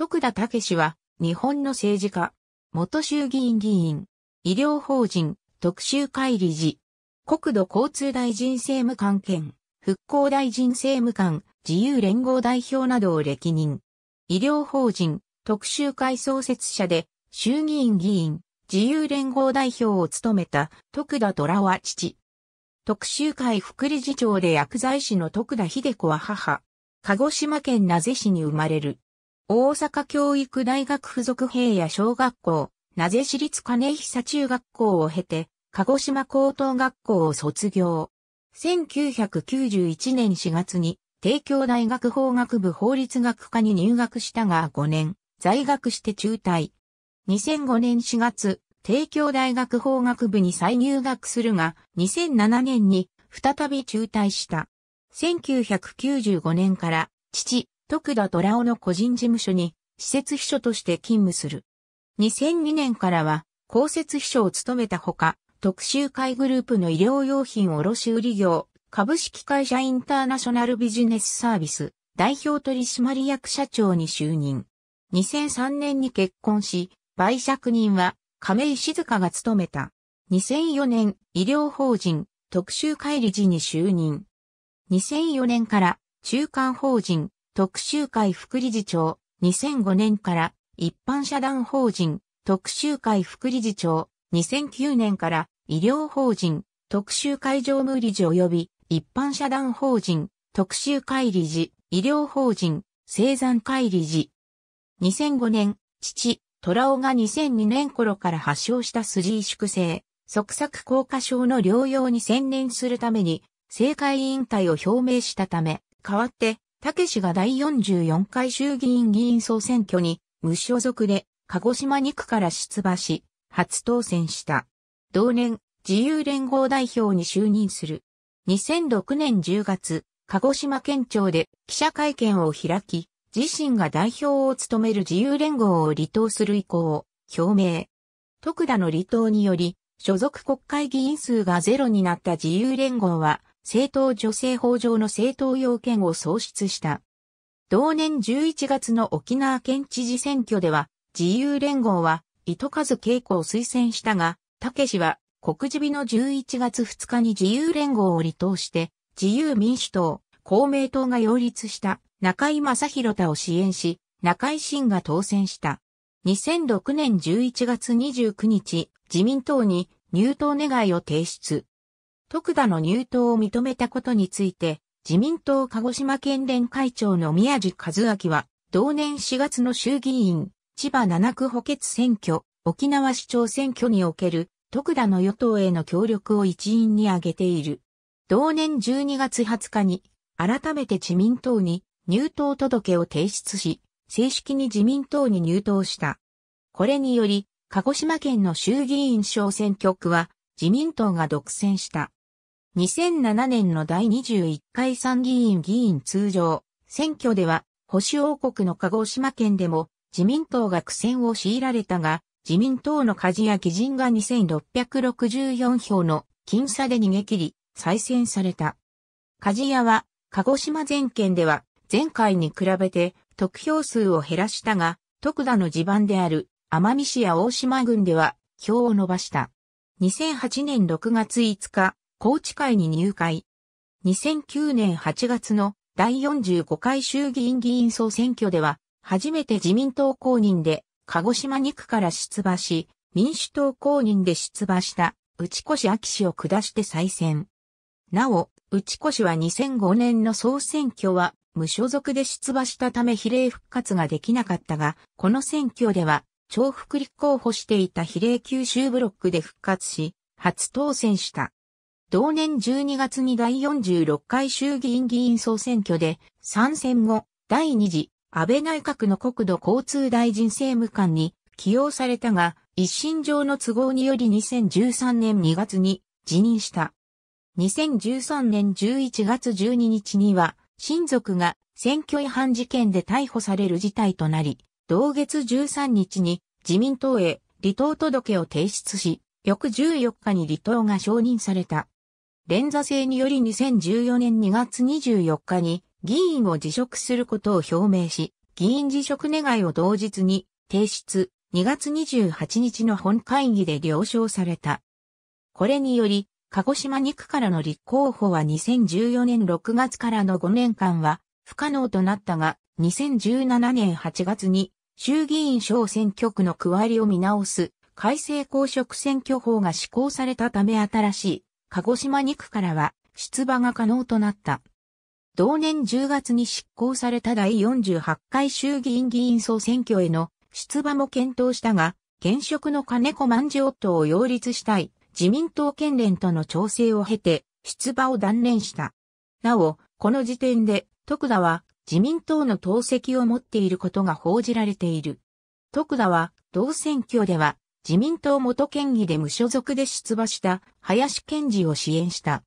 徳田武氏は、日本の政治家、元衆議院議員、医療法人、特集会理事、国土交通大臣政務官兼、復興大臣政務官、自由連合代表などを歴任。医療法人、特集会創設者で、衆議院議員、自由連合代表を務めた徳田虎は父。特集会副理事長で薬剤師の徳田秀子は母。鹿児島県名瀬市に生まれる。大阪教育大学附属平野小学校、なぜ私立金久中学校を経て、鹿児島高等学校を卒業。1991年4月に、帝京大学法学部法律学科に入学したが5年、在学して中退。2005年4月、帝京大学法学部に再入学するが、2007年に再び中退した。1995年から、父、徳田虎尾の個人事務所に、施設秘書として勤務する。2002年からは、公設秘書を務めたほか、特集会グループの医療用品卸売業、株式会社インターナショナルビジネスサービス、代表取締役社長に就任。2003年に結婚し、売借人は亀井静香が務めた。2004年、医療法人、特集会理事に就任。2004年から、中間法人、特集会副理事長、2005年から一般社団法人、特集会副理事長、2009年から医療法人、特集会常務理事及び一般社団法人、特集会理事、医療法人、生産会理事。2005年、父、虎尾が2002年頃から発症した筋萎縮性、側索硬化症の療養に専念するために、政界員会を表明したため、代わってたけしが第44回衆議院議員総選挙に無所属で鹿児島2区から出馬し、初当選した。同年、自由連合代表に就任する。2006年10月、鹿児島県庁で記者会見を開き、自身が代表を務める自由連合を離党する意向を表明。徳田の離党により、所属国会議員数がゼロになった自由連合は、政党女性法上の政党要件を創出した。同年11月の沖縄県知事選挙では、自由連合は糸数恵子を推薦したが、武氏は告示日の11月2日に自由連合を離党して、自由民主党、公明党が擁立した中井正宏太を支援し、中井真が当選した。2006年11月29日、自民党に入党願いを提出。徳田の入党を認めたことについて、自民党鹿児島県連会長の宮地和明は、同年4月の衆議院、千葉7区補欠選挙、沖縄市長選挙における、徳田の与党への協力を一員に挙げている。同年12月20日に、改めて自民党に入党届を提出し、正式に自民党に入党した。これにより、鹿児島県の衆議院小選挙区は、自民党が独占した。2007年の第21回参議院議員通常選挙では保守王国の鹿児島県でも自民党が苦戦を強いられたが、自民党の梶屋基人が2664票の僅差で逃げ切り、再選された。梶屋は、鹿児島全県では、前回に比べて得票数を減らしたが、徳田の地盤である奄美市や大島郡では票を伸ばした。2008年6月5日、高知会に入会。2009年8月の第45回衆議院議員総選挙では、初めて自民党公認で、鹿児島2区から出馬し、民主党公認で出馬した、内越秋氏を下して再選。なお、内越は2005年の総選挙は、無所属で出馬したため比例復活ができなかったが、この選挙では、重複立候補していた比例九州ブロックで復活し、初当選した。同年12月に第46回衆議院議員総選挙で、参戦後、第2次、安倍内閣の国土交通大臣政務官に起用されたが、一身上の都合により2013年2月に辞任した。2013年11月12日には、親族が選挙違反事件で逮捕される事態となり、同月13日に自民党へ離党届を提出し、翌14日に離党が承認された。連座制により2014年2月24日に議員を辞職することを表明し、議員辞職願を同日に提出、2月28日の本会議で了承された。これにより、鹿児島2区からの立候補は2014年6月からの5年間は不可能となったが、2017年8月に衆議院小選挙区の区割りを見直す改正公職選挙法が施行されたため新しい鹿児島2区からは出馬が可能となった。同年10月に執行された第48回衆議院議員総選挙への出馬も検討したが、現職の金子万事夫を擁立したい自民党県連との調整を経て出馬を断念した。なお、この時点で徳田は自民党の党籍を持っていることが報じられている。徳田は同選挙では自民党元県議で無所属で出馬した林健二を支援した。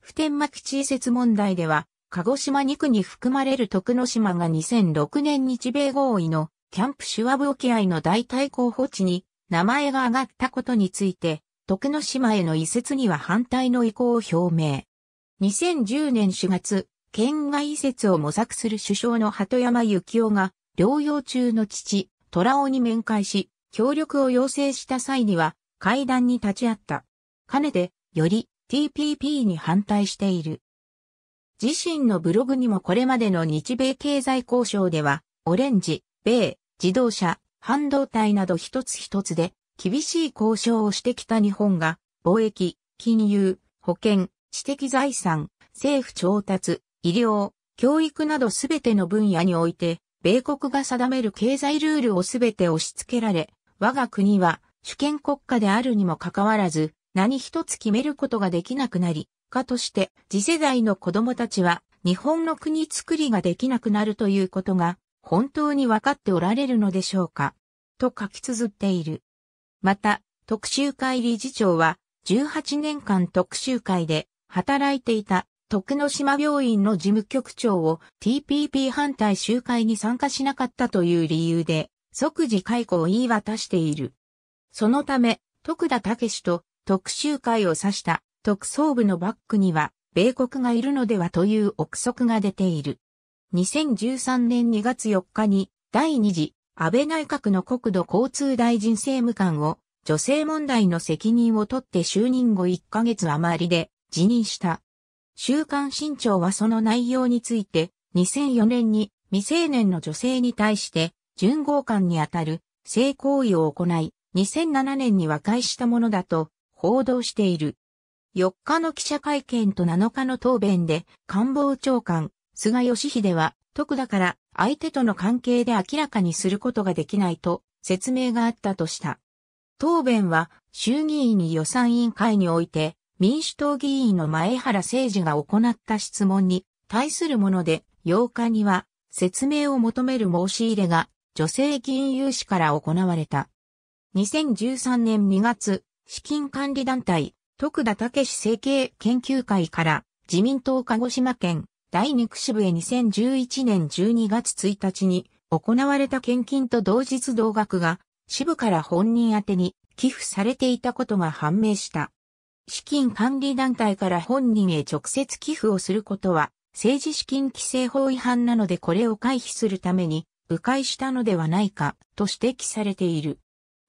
普天間基地移設問題では、鹿児島2区に含まれる徳之島が2006年日米合意のキャンプシュワブ沖合の代替候補地に名前が挙がったことについて、徳之島への移設には反対の意向を表明。2010年4月、県外移設を模索する首相の鳩山幸夫が、療養中の父、虎尾に面会し、協力を要請した際には会談に立ち会った。かねて、より TPP に反対している。自身のブログにもこれまでの日米経済交渉では、オレンジ、米、自動車、半導体など一つ一つで厳しい交渉をしてきた日本が、貿易、金融、保険、知的財産、政府調達、医療、教育などすべての分野において、米国が定める経済ルールをすべて押し付けられ、我が国は主権国家であるにもかかわらず、何一つ決めることができなくなり、かとして次世代の子供たちは日本の国づくりができなくなるということが本当にわかっておられるのでしょうかと書き綴っている。また、特集会理事長は18年間特集会で働いていた徳之島病院の事務局長を TPP 反対集会に参加しなかったという理由で即時解雇を言い渡している。そのため、徳田武と特集会を指した特捜部のバックには、米国がいるのではという憶測が出ている。2013年2月4日に、第2次安倍内閣の国土交通大臣政務官を女性問題の責任を取って就任後1ヶ月余りで辞任した。週刊新潮はその内容について2004年に未成年の女性に対して順号館にあたる性行為を行い、2007年に和解したものだと報道している。4日の記者会見と7日の答弁で官房長官菅義偉は特だから相手との関係で明らかにすることができないと説明があったとした。答弁は衆議院に予算委員会において民主党議員の前原誠治が行った質問に対するもので8日には説明を求める申し入れが女性議員有志から行われた。2013年2月、資金管理団体、徳田武政経研究会から自民党鹿児島県第2区支部へ2011年12月1日に行われた献金と同日同額が支部から本人宛てに寄付されていたことが判明した。資金管理団体から本人へ直接寄付をすることは政治資金規正法違反なのでこれを回避するために迂回したのではないかと指摘されている。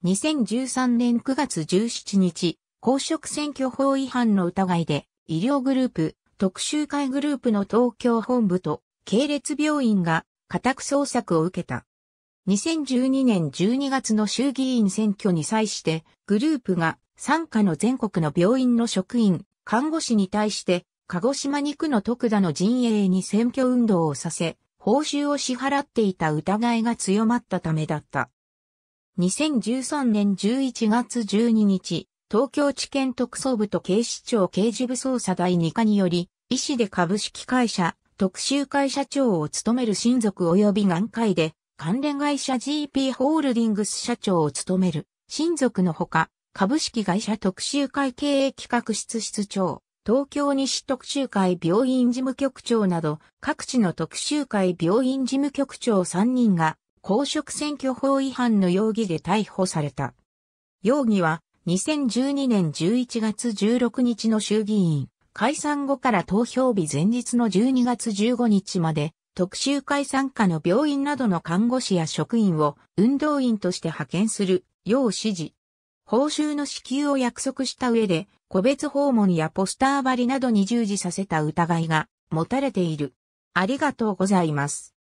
2013年9月17日、公職選挙法違反の疑いで、医療グループ、特集会グループの東京本部と系列病院が家宅捜索を受けた。2012年12月の衆議院選挙に際して、グループが参加の全国の病院の職員、看護師に対して、鹿児島2区の徳田の陣営に選挙運動をさせ、報酬を支払っていた疑いが強まったためだった。2013年11月12日、東京地検特捜部と警視庁刑事部捜査第2課により、医師で株式会社、特集会社長を務める親族及び眼科医で、関連会社 GP ホールディングス社長を務める親族のほか、株式会社特集会経営企画室室長、東京西特集会病院事務局長など、各地の特集会病院事務局長3人が、公職選挙法違反の容疑で逮捕された。容疑は、2012年11月16日の衆議院、解散後から投票日前日の12月15日まで、特集会参加の病院などの看護師や職員を運動員として派遣するよう指示。報酬の支給を約束した上で、個別訪問やポスター貼りなどに従事させた疑いが持たれている。ありがとうございます。